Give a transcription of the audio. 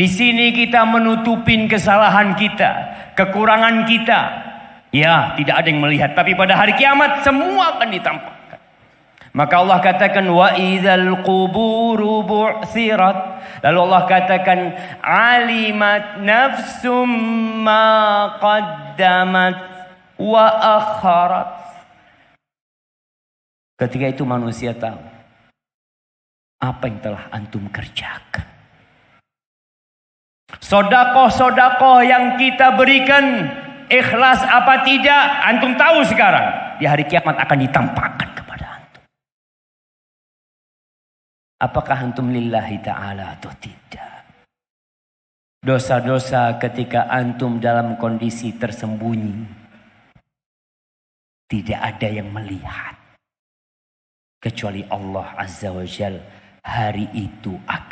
Di sini kita menutupin kesalahan kita, kekurangan kita. Ya, tidak ada yang melihat, tapi pada hari kiamat semua akan ditampakkan. Maka Allah katakan wa idzal quburu bu'thirat. Lalu Allah katakan alimat nafsum ma qaddamat wa akharat. Ketika itu manusia tahu apa yang telah antum kerjakan. Sodako, sodako yang kita berikan ikhlas apa tidak, antum tahu sekarang. Di hari kiamat akan ditampakkan kepada antum. Apakah antum lillahi ta'ala atau tidak? Dosa-dosa ketika antum dalam kondisi tersembunyi. Tidak ada yang melihat. Kecuali Allah Azza wa Jal hari itu akan